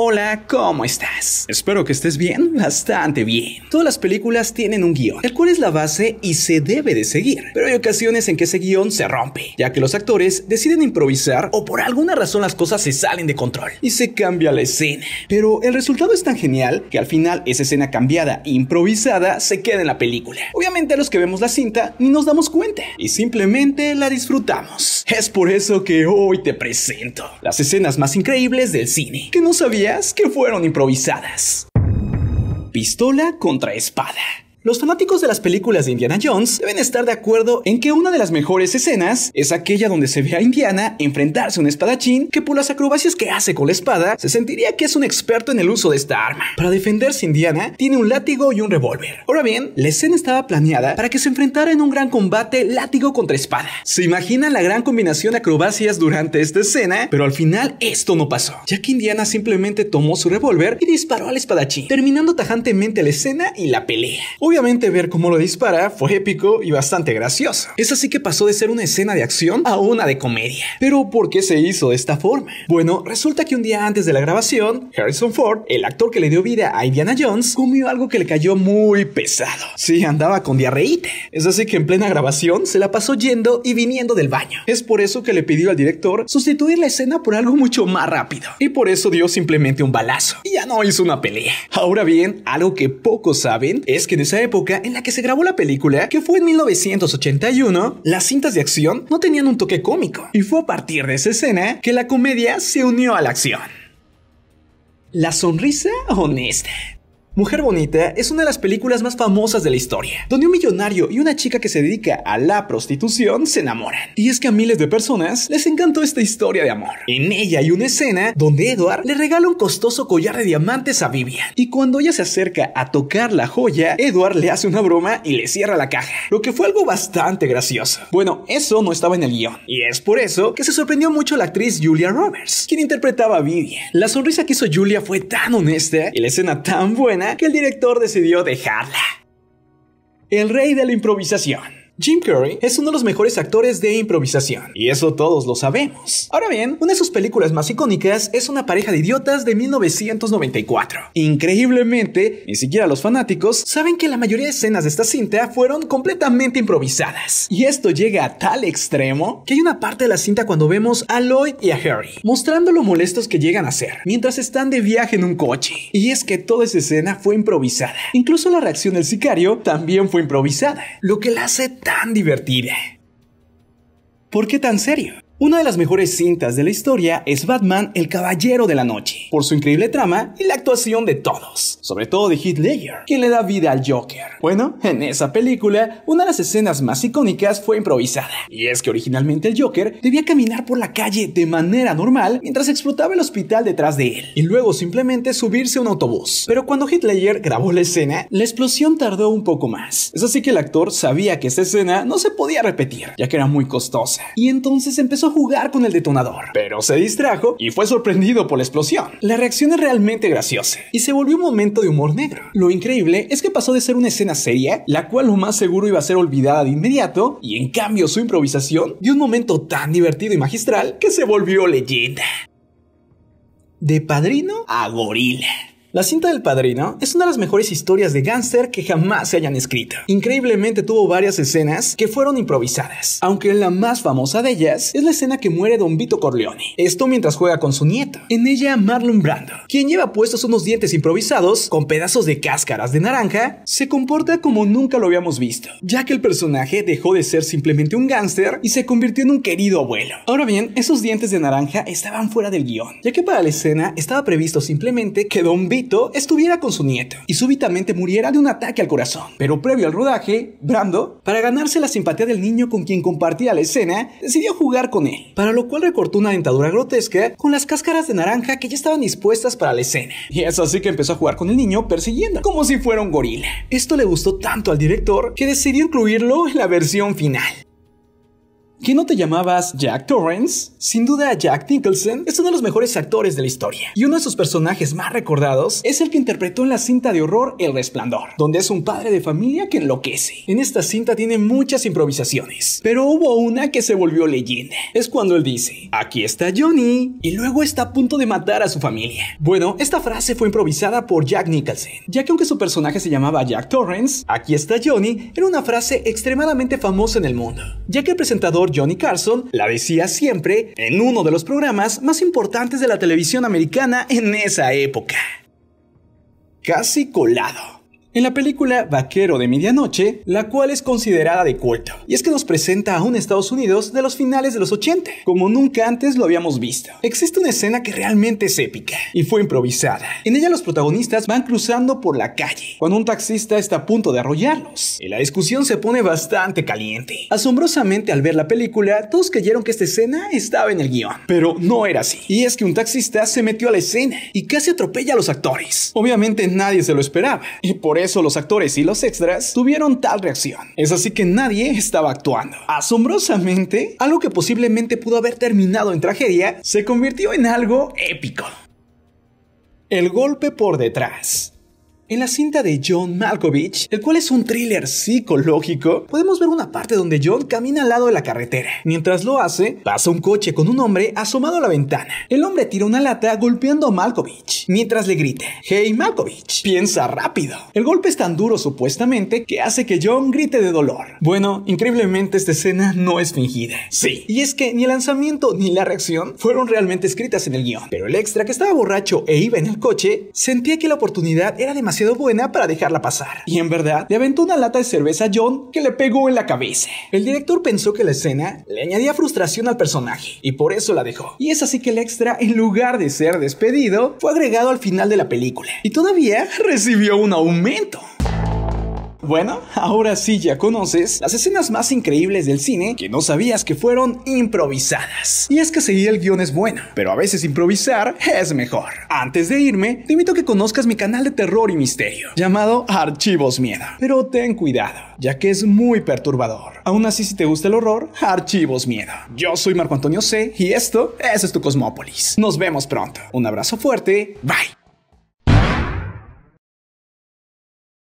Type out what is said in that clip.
Hola, ¿cómo estás? Espero que estés bien, bastante bien. Todas las películas tienen un guión, el cual es la base y se debe de seguir, pero hay ocasiones en que ese guión se rompe, ya que los actores deciden improvisar o por alguna razón las cosas se salen de control y se cambia la escena. Pero el resultado es tan genial que al final esa escena cambiada e improvisada se queda en la película. Obviamente a los que vemos la cinta ni nos damos cuenta y simplemente la disfrutamos. Es por eso que hoy te presento las escenas más increíbles del cine, que no sabía que fueron improvisadas. Pistola contra espada. Los fanáticos de las películas de Indiana Jones deben estar de acuerdo en que una de las mejores escenas es aquella donde se ve a Indiana enfrentarse a un espadachín que por las acrobacias que hace con la espada se sentiría que es un experto en el uso de esta arma. Para defenderse Indiana tiene un látigo y un revólver. Ahora bien, la escena estaba planeada para que se enfrentara en un gran combate látigo contra espada. Se imaginan la gran combinación de acrobacias durante esta escena, pero al final esto no pasó, ya que Indiana simplemente tomó su revólver y disparó al espadachín, terminando tajantemente la escena y la pelea. Obviamente ver cómo lo dispara fue épico y bastante gracioso. Es así que pasó de ser una escena de acción a una de comedia. Pero ¿por qué se hizo de esta forma? Bueno, resulta que un día antes de la grabación, Harrison Ford, el actor que le dio vida a Indiana Jones, comió algo que le cayó muy pesado. Sí, andaba con diarreíta. Es así que en plena grabación se la pasó yendo y viniendo del baño. Es por eso que le pidió al director sustituir la escena por algo mucho más rápido. Y por eso dio simplemente un balazo. Y ya no hizo una pelea. Ahora bien, algo que pocos saben es que en esa época en la que se grabó la película, que fue en 1981, las cintas de acción no tenían un toque cómico. Y fue a partir de esa escena que la comedia se unió a la acción. La sonrisa honesta. Mujer Bonita es una de las películas más famosas de la historia, donde un millonario y una chica que se dedica a la prostitución se enamoran. Y es que a miles de personas les encantó esta historia de amor. En ella hay una escena donde Edward le regala un costoso collar de diamantes a Vivian, y cuando ella se acerca a tocar la joya, Edward le hace una broma y le cierra la caja, lo que fue algo bastante gracioso. Bueno, eso no estaba en el guión, y es por eso que se sorprendió mucho la actriz Julia Roberts, quien interpretaba a Vivian. La sonrisa que hizo Julia fue tan honesta y la escena tan buena que el director decidió dejarla. El rey de la improvisación. Jim Curry es uno de los mejores actores de improvisación, y eso todos lo sabemos. Ahora bien, una de sus películas más icónicas es Una pareja de idiotas de 1994. Increíblemente, ni siquiera los fanáticos saben que la mayoría de escenas de esta cinta fueron completamente improvisadas. Y esto llega a tal extremo que hay una parte de la cinta cuando vemos a Lloyd y a Harry, mostrando lo molestos que llegan a ser mientras están de viaje en un coche. Y es que toda esa escena fue improvisada. Incluso la reacción del sicario también fue improvisada, lo que la hace tan divertida. ¿Por qué tan serio? Una de las mejores cintas de la historia es Batman el Caballero de la Noche, por su increíble trama y la actuación de todos, sobre todo de Heath Ledger, quien le da vida al Joker. Bueno, en esa película, una de las escenas más icónicas fue improvisada, y es que originalmente el Joker debía caminar por la calle de manera normal mientras explotaba el hospital detrás de él, y luego simplemente subirse a un autobús. Pero cuando Heath Ledger grabó la escena, la explosión tardó un poco más. Es así que el actor sabía que esa escena no se podía repetir, ya que era muy costosa, y entonces empezó jugar con el detonador, pero se distrajo y fue sorprendido por la explosión. La reacción es realmente graciosa y se volvió un momento de humor negro. Lo increíble es que pasó de ser una escena seria, la cual lo más seguro iba a ser olvidada de inmediato, y en cambio su improvisación dio un momento tan divertido y magistral que se volvió leyenda. De padrino a gorila. La cinta del padrino es una de las mejores historias de gángster que jamás se hayan escrito. Increíblemente tuvo varias escenas que fueron improvisadas, aunque la más famosa de ellas es la escena que muere don Vito Corleone. Esto mientras juega con su nieto. En ella Marlon Brando, quien lleva puestos unos dientes improvisados con pedazos de cáscaras de naranja, se comporta como nunca lo habíamos visto, ya que el personaje dejó de ser simplemente un gángster y se convirtió en un querido abuelo. Ahora bien, esos dientes de naranja estaban fuera del guión, ya que para la escena estaba previsto simplemente que don Vito estuviera con su nieto y súbitamente muriera de un ataque al corazón. Pero previo al rodaje, Brando, para ganarse la simpatía del niño con quien compartía la escena, decidió jugar con él, para lo cual recortó una dentadura grotesca con las cáscaras de naranja que ya estaban dispuestas para la escena. Y es así que empezó a jugar con el niño persiguiendo, como si fuera un gorila. Esto le gustó tanto al director que decidió incluirlo en la versión final. ¿Que no te llamabas Jack Torrance? Sin duda, Jack Nicholson es uno de los mejores actores de la historia, y uno de sus personajes más recordados es el que interpretó en la cinta de horror El Resplandor, donde es un padre de familia que enloquece. En esta cinta tiene muchas improvisaciones, pero hubo una que se volvió leyenda. Es cuando él dice, aquí está Johnny, y luego está a punto de matar a su familia. Bueno, esta frase fue improvisada por Jack Nicholson, ya que aunque su personaje se llamaba Jack Torrance, aquí está Johnny, era una frase extremadamente famosa en el mundo, ya que el presentador Johnny Carson, la decía siempre en uno de los programas más importantes de la televisión americana en esa época. Casi colado en la película Vaquero de Medianoche, la cual es considerada de culto. Y es que nos presenta a un Estados Unidos de los finales de los 80, como nunca antes lo habíamos visto. Existe una escena que realmente es épica y fue improvisada. En ella los protagonistas van cruzando por la calle, cuando un taxista está a punto de arrollarlos, y la discusión se pone bastante caliente. Asombrosamente al ver la película, todos creyeron que esta escena estaba en el guión, pero no era así. Y es que un taxista se metió a la escena y casi atropella a los actores. Obviamente nadie se lo esperaba, y por por eso los actores y los extras tuvieron tal reacción. Es así que nadie estaba actuando. Asombrosamente, algo que posiblemente pudo haber terminado en tragedia se convirtió en algo épico. El golpe por detrás. En la cinta de John Malkovich, el cual es un thriller psicológico, podemos ver una parte donde John camina al lado de la carretera. Mientras lo hace, pasa un coche con un hombre asomado a la ventana. El hombre tira una lata golpeando a Malkovich, mientras le grite. Hey Malkovich, piensa rápido. El golpe es tan duro supuestamente que hace que John grite de dolor. Bueno, increíblemente esta escena no es fingida. Sí, y es que ni el lanzamiento ni la reacción fueron realmente escritas en el guión, pero el extra que estaba borracho e iba en el coche sentía que la oportunidad era demasiado buena para dejarla pasar, y en verdad le aventó una lata de cerveza a John que le pegó en la cabeza. El director pensó que la escena le añadía frustración al personaje, y por eso la dejó. Y es así que el extra, en lugar de ser despedido, fue agregado al final de la película, y todavía recibió un aumento. Bueno, ahora sí ya conoces las escenas más increíbles del cine que no sabías que fueron improvisadas. Y es que seguir el guión es bueno, pero a veces improvisar es mejor. Antes de irme, te invito a que conozcas mi canal de terror y misterio, llamado Archivos Miedo. Pero ten cuidado, ya que es muy perturbador. Aún así, si te gusta el horror, Archivos Miedo. Yo soy Marco Antonio C. y esto, es tu Cosmópolis. Nos vemos pronto. Un abrazo fuerte, bye.